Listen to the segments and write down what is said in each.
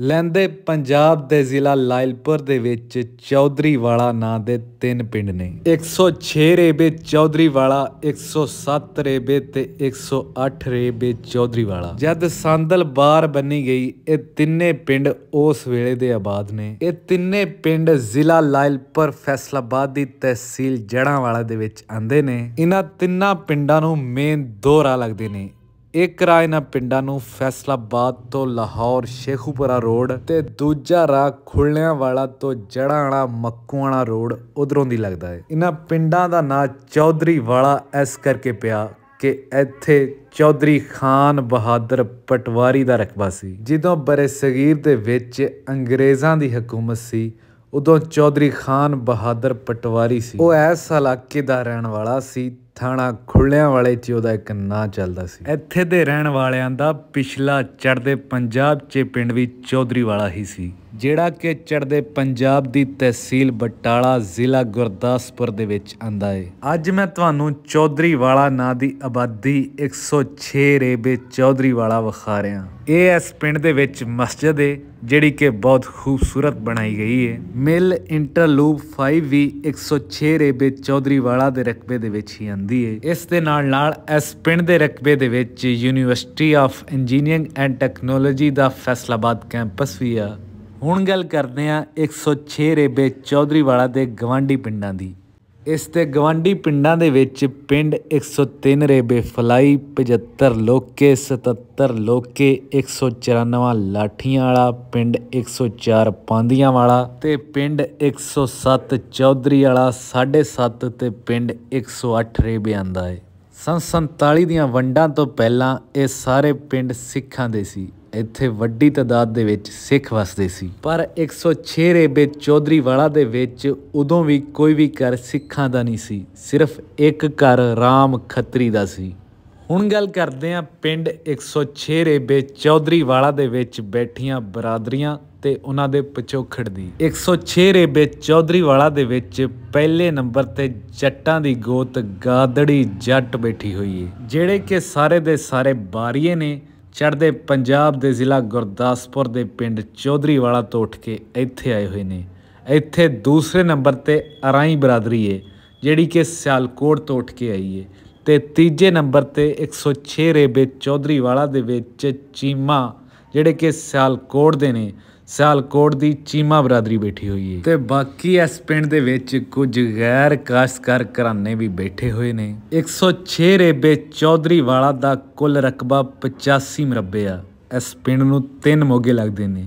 ਲੈਂਦੇ ਪੰਜਾਬ ਦੇ ਜ਼ਿਲ੍ਹਾ ਲਾਇਲਪੁਰ ਦੇ ਵਿੱਚ ਚੌਧਰੀ ਵਾਲਾ ਨਾਂ ਦੇ ਤਿੰਨ ਪਿੰਡ ਨੇ 106 ਰੇਬੇ ਚੌਧਰੀ ਵਾਲਾ 107 ਰੇਬੇ ਤੇ 108 ਰੇਬੇ ਚੌਧਰੀ ਵਾਲਾ ਜਦ ਸੰਦਲ ਬਾਰ ਬੰਨੀ ਗਈ ਇਹ ਤਿੰਨੇ ਪਿੰਡ ਉਸ ਵੇਲੇ ਦੇ ਆਬਾਦ ਨੇ ਇਹ ਤਿੰਨੇ ਪਿੰਡ ਜ਼ਿਲ੍ਹਾ ਲਾਇਲਪੁਰ ਫੈਸਲਾਬਾਦ ਦੀ ਤਹਿਸੀਲ ਜੜਾਂ ਵਾਲਾ ਦੇ ਵਿੱਚ ਆਂਦੇ ਨੇ ਇਹਨਾਂ ਤਿੰਨਾਂ ਪਿੰਡਾਂ ਨੂੰ ਮੇਨ ਦੋਰਾ ਲੱਗਦੇ ਨੇ ਇੱਕ ਇਹਨਾਂ ਪਿੰਡਾਂ ਨੂੰ ਫੈਸਲਾਬਾਦ ਤੋਂ ਲਾਹੌਰ ਸ਼ੇਖੂਪੁਰਾ ਰੋਡ ਤੇ ਦੂਜਾ ਰਾਹ ਖੁੱਲਿਆਂ ਵਾਲਾ ਤੋਂ ਜੜਾਣਾ ਮੱਕੂਆਣਾ ਰੋਡ ਉਧਰੋਂ ਦੀ ਲੱਗਦਾ ਹੈ ਇਹਨਾਂ ਪਿੰਡਾਂ ਦਾ ਨਾਂ ਚੌਧਰੀ ਵਾਲਾ ਐਸ ਕਰਕੇ ਪਿਆ ਕਿ ਇੱਥੇ ਚੌਧਰੀ ਖਾਨ ਬਹਾਦਰ ਪਟਵਾਰੀ ਦਾ ਰਕਬਾ ਸੀ ਜਦੋਂ ਬਰੇ ਸਗੀਰ ਦੇ ਵਿੱਚ ਅੰਗਰੇਜ਼ਾਂ ਦੀ ਹਕੂਮਤ ਸੀ ਉਦੋਂ ਚੌਧਰੀ ਖਾਨ ਬਹਾਦਰ ਪਟਵਾਰੀ ਸੀ ਉਹ ਐਸ ਇਲਾਕੇ ਦਾ ਰਹਿਣ ਵਾਲਾ ਸੀ ਥਾਣਾ ਖੁੱਲਿਆਂ ਵਾਲੇ 'ਚ ਉਹਦਾ ਇੱਕ ਨਾਂ ਚੱਲਦਾ ਸੀ ਇੱਥੇ ਦੇ ਰਹਿਣ ਵਾਲਿਆਂ ਦਾ ਪਿਛਲਾ ਚੜ੍ਹਦੇ ਪੰਜਾਬ 'ਚ ਪਿੰਡ ਵੀ ਚੌਧਰੀ ਵਾਲਾ ਹੀ ਸੀ ਜਿਹੜਾ ਕਿ ਚੜਦੇ ਪੰਜਾਬ ਦੀ ਤਹਿਸੀਲ ਬਟਾਲਾ ਜ਼ਿਲ੍ਹਾ ਗੁਰਦਾਸਪੁਰ ਦੇ ਵਿੱਚ ਆਂਦਾ ਹੈ ਅੱਜ ਮੈਂ ਤੁਹਾਨੂੰ ਚੌਧਰੀ ਵਾਲਾ ਨਾਂ ਦੀ ਆਬਾਦੀ 106 ਰੇਬੇ ਚੌਧਰੀ ਵਾਲਾ ਵਿਖਾ ਰਿਹਾ ਇਹ ਇਸ ਪਿੰਡ ਦੇ ਵਿੱਚ ਮਸਜਿਦ ਹੈ ਜਿਹੜੀ ਕਿ ਬਹੁਤ ਖੂਬਸੂਰਤ ਬਣਾਈ ਗਈ ਹੈ ਮਿਲ ਇੰਟਰਲੂਪ 5 ਵੀ 106 ਰੇਬੇ ਚੌਧਰੀ ਵਾਲਾ ਦੇ ਰਕਬੇ ਦੇ ਵਿੱਚ ਹੀ ਆਂਦੀ ਹੈ ਇਸ ਦੇ ਨਾਲ ਨਾਲ ਇਸ ਪਿੰਡ ਦੇ ਰਕਬੇ ਦੇ ਵਿੱਚ university of engineering and technology ਦਾ ਫੈਸਲਾਬਾਦ ਕੈਂਪਸ ਵੀ ਆ ਹੁਣ ਗੱਲ ਕਰਦੇ ਆ 106 ਰੇਬੇ ਚੌਧਰੀ ਵਾਲਾ ਦੇ ਗਵਾਂਡੀ ਪਿੰਡਾਂ ਦੀ ਇਸ ਤੇ ਗਵਾਂਡੀ ਪਿੰਡਾਂ ਦੇ ਵਿੱਚ ਪਿੰਡ 103 ਰੇਬੇ ਫਲਾਈ 75 ਲੋਕੇ 77 ਲੋਕੇ 194 ਲਾਠੀਆਂ ਵਾਲਾ ਪਿੰਡ 104 ਪਾਂਦੀਆਂ ਵਾਲਾ ਤੇ ਪਿੰਡ 107 ਚੌਧਰੀ ਵਾਲਾ 7.5 ਤੇ ਪਿੰਡ 108 ਰੇਬੇ ਆਂਦਾ ਏ ਸੰ 47 ਦੀਆਂ ਵੰਡਾਂ ਤੋਂ ਪਹਿਲਾਂ ਇਹ ਸਾਰੇ ਪਿੰਡ ਸਿੱਖਾਂ ਦੇ ਸੀ ਇੱਥੇ ਵੱਡੀ ਤਦਾਦ ਦੇ ਵਿੱਚ ਸਿੱਖ ਵਸਦੇ ਸੀ ਪਰ 106 ਰੇਬੇ ਚੌਧਰੀ ਵਾਲਾ ਦੇ ਵਿੱਚ ਉਦੋਂ ਵੀ ਕੋਈ ਵੀ ਘਰ ਸਿੱਖਾਂ ਦਾ ਨਹੀਂ ਸੀ ਸਿਰਫ ਇੱਕ ਘਰ ਰਾਮ ਖੱਤਰੀ ਦਾ ਸੀ ਹੁਣ ਗੱਲ ਕਰਦੇ ਆ ਪਿੰਡ 106 ਰੇਬੇ ਚੌਧਰੀ ਵਾਲਾ ਦੇ ਵਿੱਚ ਬੈਠੀਆਂ ਬਰਾਦਰੀਆਂ ਤੇ ਉਹਨਾਂ ਦੇ ਪਚੋਖੜ ਦੀ 106 ਰੇਬੇ ਚੌਧਰੀ ਵਾਲਾ ਦੇ ਵਿੱਚ ਪਹਿਲੇ ਨੰਬਰ ਤੇ ਜੱਟਾਂ ਦੀ ਗੋਤ ਗਾਦੜੀ ਜੱਟ ਬੈਠੀ ਹੋਈ ਏ ਜਿਹੜੇ ਕਿ ਸਾਰੇ ਦੇ ਸਾਰੇ ਬਾਰੀਏ ਨੇ ਚੜ੍ਹਦੇ ਪੰਜਾਬ ਦੇ ਜ਼ਿਲ੍ਹਾ ਗੁਰਦਾਸਪੁਰ ਦੇ ਪਿੰਡ ਚੌਧਰੀਵਾਲਾ ਤੋਂ ਉੱਠ ਕੇ ਇੱਥੇ ਆਏ ਹੋਏ ਨੇ ਇੱਥੇ ਦੂਸਰੇ ਨੰਬਰ ਤੇ ਅਰਾਈ ਬਰਾਦਰੀ ਏ ਜਿਹੜੀ ਕਿ ਸਿਆਲਕੋਟ ਤੋਂ ਉੱਠ ਕੇ ਆਈ ਏ ਤੇ ਤੀਜੇ ਨੰਬਰ ਤੇ 106 ਰੇਬੇ ਚੌਧਰੀਵਾਲਾ ਦੇ ਵਿੱਚ ਚੀਮਾ ਜਿਹੜੇ ਕਿ ਸਿਆਲਕੋਟ ਦੇ ਨੇ ਸਿਆਲਕੋਟ ਦੀ ਚੀਮਾ ਬਰਾਦਰੀ ਬੈਠੀ ਹੋਈ ਹੈ ਤੇ ਬਾਕੀ ਇਸ ਪਿੰਡ ਦੇ ਵਿੱਚ ਕੁਝ ਗੈਰ ਕਾਸਕਰ ਘਰਾਣੇ ਵੀ ਬੈਠੇ ਹੋਏ ਨੇ 106 ਰੇਬੇ ਚੌਧਰੀ ਵਾਲਾ ਦਾ ਕੁੱਲ ਰਕਬਾ 85 ਮਰਬੇ ਆ ਇਸ ਪਿੰਡ ਨੂੰ ਤਿੰਨ ਮੋਗੇ ਲੱਗਦੇ ਨੇ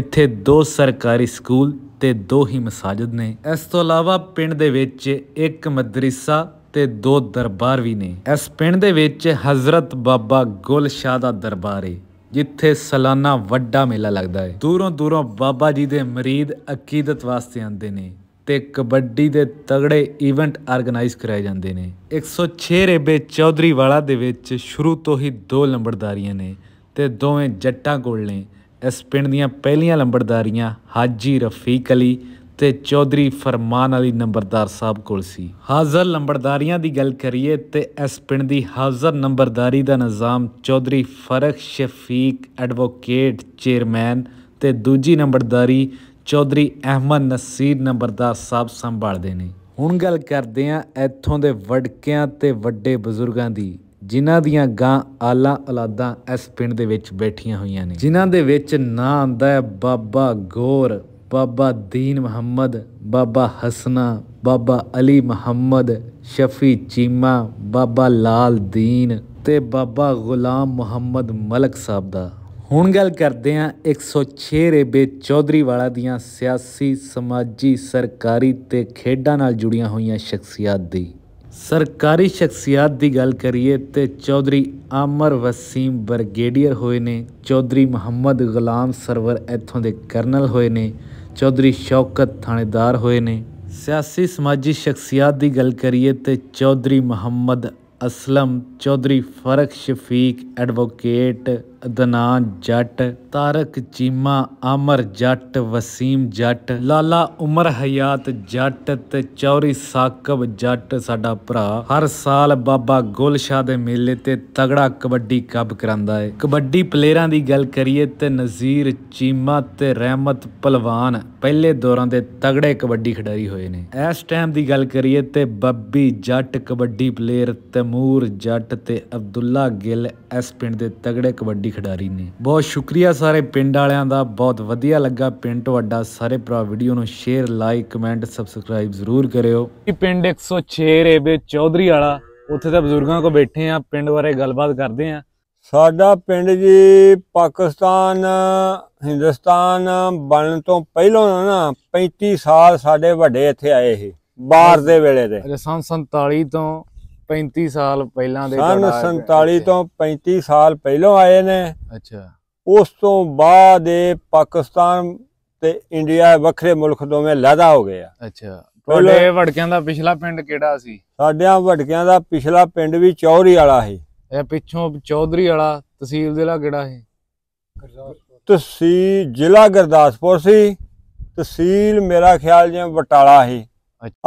ਇੱਥੇ ਦੋ ਸਰਕਾਰੀ ਸਕੂਲ ਤੇ ਦੋ ਹੀ ਮਸਜਿਦ ਨੇ ਇਸ ਤੋਂ ਇਲਾਵਾ ਪਿੰਡ ਦੇ ਵਿੱਚ ਇੱਕ ਮਦਰਸਾ ਤੇ ਦੋ ਦਰਬਾਰ ਵੀ ਨੇ ਇਸ ਪਿੰਡ ਦੇ ਵਿੱਚ ਹਜ਼ਰਤ ਬਾਬਾ ਗੁਲ ਦਾ ਦਰਬਾਰ ਹੈ ਜਿੱਥੇ ਸਾਲਾਨਾ ਵੱਡਾ ਮੇਲਾ ਲੱਗਦਾ ਹੈ ਦੂਰੋਂ ਦੂਰੋਂ ਬਾਬਾ ਜੀ ਦੇ ਮਰੀਦ ਅਕੀਦਤ ਵਾਸਤੇ ਆਉਂਦੇ ਨੇ ਤੇ ਕਬੱਡੀ ਦੇ ਤਗੜੇ ਇਵੈਂਟ ਆਰਗੇਨਾਈਜ਼ ਕਰਾਏ ਜਾਂਦੇ ਨੇ 106 ਰੇਬੇ ਚੌਧਰੀ ਵਾਲਾ ਦੇ ਵਿੱਚ ਸ਼ੁਰੂ ਤੋਂ ਹੀ ਦੋ ਲੰਬੜਦਾਰੀਆਂ ਨੇ ਤੇ ਦੋਵੇਂ ਜੱਟਾਂ ਕੋਲ ਨੇ ਇਸ ਪਿੰਡ ਦੀਆਂ ਪਹਿਲੀਆਂ ਲੰਬੜਦਾਰੀਆਂ ਹਾਜੀ ਰਫੀਕ ਅਲੀ ਤੇ ਚੌਧਰੀ ਫਰਮਾਨ ਵਾਲੀ ਨੰਬਰਦਾਰ ਸਾਹਿਬ ਕੋਲ ਸੀ ਹਾਜ਼ਰ ਨੰਬਰਦਾਰੀਆਂ ਦੀ ਗੱਲ ਕਰੀਏ ਤੇ ਇਸ ਪਿੰਡ ਦੀ ਹਾਜ਼ਰ ਨੰਬਰਦਾਰੀ ਦਾ ਨਿਜ਼ਾਮ ਚੌਧਰੀ ਫਰਖ ਸ਼ਫੀਕ ਐਡਵੋਕੇਟ ਚੇਅਰਮੈਨ ਤੇ ਦੂਜੀ ਨੰਬਰਦਾਰੀ ਚੌਧਰੀ ਅਹਿਮਦ ਨਸੀਰ ਨੰਬਰਦਾਰ ਸਾਹਿਬ ਸੰਭਾਲਦੇ ਨੇ ਹੁਣ ਗੱਲ ਕਰਦੇ ਆਂ ਇੱਥੋਂ ਦੇ ਵੜਕਿਆਂ ਤੇ ਵੱਡੇ ਬਜ਼ੁਰਗਾਂ ਦੀ ਜਿਨ੍ਹਾਂ ਦੀਆਂ ਗਾਂ ਆਲਾ ਔਲਾਦਾਂ ਇਸ ਪਿੰਡ ਦੇ ਵਿੱਚ ਬੈਠੀਆਂ ਹੋਈਆਂ ਨੇ ਜਿਨ੍ਹਾਂ ਦੇ ਵਿੱਚ ਨਾਂ ਆਂਦਾ ਹੈ ਬਾਬਾ ਗੋਰ ਬਾਬਾ ਦੀਨ ਮੁਹੰਮਦ ਬਾਬਾ ਹਸਨਾ ਬਾਬਾ ਅਲੀ ਮੁਹੰਮਦ ਸ਼ਫੀ ਚੀਮਾ ਬਾਬਾ ਲਾਲ ਦੀਨ ਤੇ ਬਾਬਾ ਗੁਲਾਮ ਮੁਹੰਮਦ ਮਲਕ ਸਾਹਿਬ ਦਾ ਹੁਣ ਗੱਲ ਕਰਦੇ ਹਾਂ 106 ਰੇਬੇ ਚੌਧਰੀ ਵਾਲਾ ਦੀਆਂ ਸਿਆਸੀ ਸਮਾਜੀ ਸਰਕਾਰੀ ਤੇ ਖੇਡਾਂ ਨਾਲ ਜੁੜੀਆਂ ਹੋਈਆਂ ਸ਼ਖਸੀਅਤਾਂ ਦੀ ਸਰਕਾਰੀ ਸ਼ਖਸੀਅਤ ਦੀ ਗੱਲ ਕਰੀਏ ਤੇ ਚੌਧਰੀ ਆਮਰ ਵਸੀਮ ਬਰਗੇਡੀਅਰ ਹੋਏ ਨੇ ਚੌਧਰੀ ਮੁਹੰਮਦ ਗੁਲਾਮ ਸਰਵਰ ਇੱਥੋਂ ਦੇ ਕਰਨਲ ਹੋਏ ਨੇ ਚੌਧਰੀ ਸ਼ੌਕਤ ਥਾਣੇਦਾਰ ਹੋਏ ਨੇ ਸਿਆਸੀ ਸਮਾਜੀ ਸ਼ਖਸੀਅਤ ਦੀ ਗੱਲ ਕਰੀਏ ਤੇ ਚੌਧਰੀ ਮੁਹੰਮਦ ਅਸਲਮ ਚੌਧਰੀ ਫਰਕ ਸ਼ਫੀਕ ਐਡਵੋਕੇਟ ਦਨਾ ਜੱਟ ਤਾਰਕ ਚੀਮਾ ਅਮਰ ਜੱਟ ਵਸੀਮ ਜੱਟ ਲਾਲਾ ਉਮਰ ਹਯਾਤ ਜੱਟ ਤੇ ਚੌਰੀ ਸਾਕਬ ਜੱਟ ਸਾਡਾ ਭਰਾ ਹਰ ਸਾਲ ਬਾਬਾ ਗੁਲਸ਼ਾਹ ਦੇ ਮੇਲੇ ਤੇ ਤਗੜਾ ਕਬੱਡੀ ਕੱਪ ਕਰਾਂਦਾ ਏ ਕਬੱਡੀ ਪਲੇਅਰਾਂ ਦੀ ਗੱਲ ਕਰੀਏ ਤੇ ਨਜ਼ੀਰ ਚੀਮਾ ਤੇ ਰਹਿਮਤ ਪਹਿਲਵਾਨ ਪਹਿਲੇ ਦੌਰਾਂ ਦੇ ਤਗੜੇ ਕਬੱਡੀ ਖਿਡਾਰੀ ਹੋਏ ਨੇ ਇਸ ਟਾਈਮ ਦੀ ਗੱਲ ਕਰੀਏ ਤੇ ਬੱਬੀ ਜੱਟ ਕਬੱਡੀ ਪਲੇਅਰ ਤੈਮੂਰ ਜੱਟ ਤੇ ਅਬਦੁੱਲਾ ਗਿੱਲ ਇਸ ਪਿੰਡ ਦੇ ਤਗੜੇ ਕਬੱਡੀ ਕਬੱਡੀ ਖਿਡਾਰੀ ਨੇ ਬਹੁਤ ਸ਼ੁਕਰੀਆ ਸਾਰੇ ਪਿੰਡ ਵਾਲਿਆਂ ਦਾ ਬਹੁਤ ਵਧੀਆ ਲੱਗਾ ਪਿੰਡ ਤੁਹਾਡਾ ਸਾਰੇ ਭਰਾ ਵੀਡੀਓ ਨੂੰ ਸ਼ੇਅਰ ਲਾਈਕ ਕਮੈਂਟ ਸਬਸਕ੍ਰਾਈਬ ਜ਼ਰੂਰ ਕਰਿਓ ਪਿੰਡ 106 ਰੇਬੇ ਚੌਧਰੀ ਵਾਲਾ ਉੱਥੇ ਤਾਂ ਬਜ਼ੁਰਗਾਂ ਕੋ ਬੈਠੇ ਆ ਪਿੰਡ ਬਾਰੇ ਗੱਲਬਾਤ ਕਰਦੇ ਆ ਸਾਡਾ ਪਿੰਡ ਜੀ ਪਾਕਿਸਤਾਨ ਹਿੰਦੁਸਤਾਨ ਬਣਨ ਤੋਂ ਪਹਿਲਾਂ ਨਾ 35 ਸਾਲ ਸਾਡੇ ਵੱਡੇ ਇੱਥੇ ਆਏ ਸੀ ਬਾਹਰ ਦੇ ਵੇਲੇ ਦੇ ਅਰੇ 47 ਤੋਂ 35 ਸਾਲ ਪਹਿਲਾਂ ਦੇ ਸਨ 47 ਤੋਂ 35 ਸਾਲ ਪਹਿਲਾਂ ਆਏ ਨੇ ਅੱਛਾ ਉਸ ਤੋਂ ਬਾਅਦ ਇਹ ਪਾਕਿਸਤਾਨ ਤੇ ਇੰਡੀਆ ਵੱਖਰੇ ਮੁਲਕ ਦੋਵੇਂ ਲਾਦਾ ਹੋ ਗਏ ਆ ਅੱਛਾ ਤੁਹਾਡੇ ਵੜਕਿਆਂ ਦਾ ਪਿਛਲਾ ਪਿੰਡ ਕਿਹੜਾ ਸੀ ਸਾਡਿਆਂ ਵੜਕਿਆਂ ਦਾ ਪਿਛਲਾ ਪਿੰਡ ਵੀ ਚੌਧਰੀ ਵਾਲਾ ਸੀ ਇਹ ਪਿੱਛੋਂ ਚੌਧਰੀ ਵਾਲਾ ਤਹਿਸੀਲ ਜ਼ਿਲ੍ਹਾ ਕਿਹੜਾ ਹੈ ਤਹਿਸੀਲ ਜ਼ਿਲ੍ਹਾ ਗਰਦਾਸਪੁਰ ਸੀ ਤਹਿਸੀਲ ਮੇਰਾ ਖਿਆਲ ਜਿਵੇਂ ਬਟਾਲਾ ਸੀ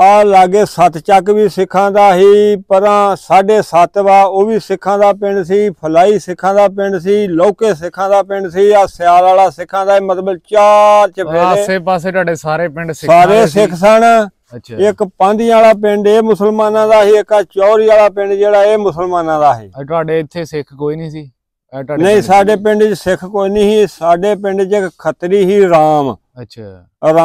ਆ ਲਾਗੇ ਸਤ ਚੱਕ ਵੀ ਸਿੱਖਾਂ ਦਾ ਹੀ ਪਰਾਂ 7.5 ਵਾ ਉਹ ਵੀ ਸਿੱਖਾਂ ਦਾ ਪਿੰਡ ਸੀ ਫਲਾਈ ਸਿੱਖਾਂ ਦਾ ਪਿੰਡ ਸੀ ਲੋਕੇ ਸਿੱਖਾਂ ਦਾ ਪਿੰਡ ਸੀ ਆ ਸਿਆਲ ਵਾਲਾ ਸਿੱਖਾਂ ਦਾ ਮਤਲਬ ਚਾਰ ਚਫੇਰੇ ਆਸੇ ਪਾਸੇ ਤੁਹਾਡੇ ਸਾਰੇ ਪਿੰਡ ਸਿੱਖਾਂ ਸਾਰੇ ਸਿੱਖ ਸਨ ਇੱਕ ਪਾਂਧੀ ਵਾਲਾ ਪਿੰਡ ਇਹ ਮੁਸਲਮਾਨਾਂ ਦਾ ਹੀ ਇੱਕ ਆ ਚੌਰੀ ਵਾਲਾ ਪਿੰਡ ਜਿਹੜਾ ਇਹ ਮੁਸਲਮਾਨਾਂ ਦਾ ਹੈ ਤੁਹਾਡੇ ਇੱਥੇ ਸਿੱਖ ਕੋਈ ਨਹੀਂ ਸੀ ਨਹੀਂ ਸਾਡੇ ਪਿੰਡ 'ਚ ਸਿੱਖ ਕੋਈ ਨਹੀਂ ਸੀ ਸਾਡੇ ਪਿੰਡ 'ਚ ਇੱਕ ਖੱਤਰੀ ਹੀ ਰਾਮ ਅੱਛਾ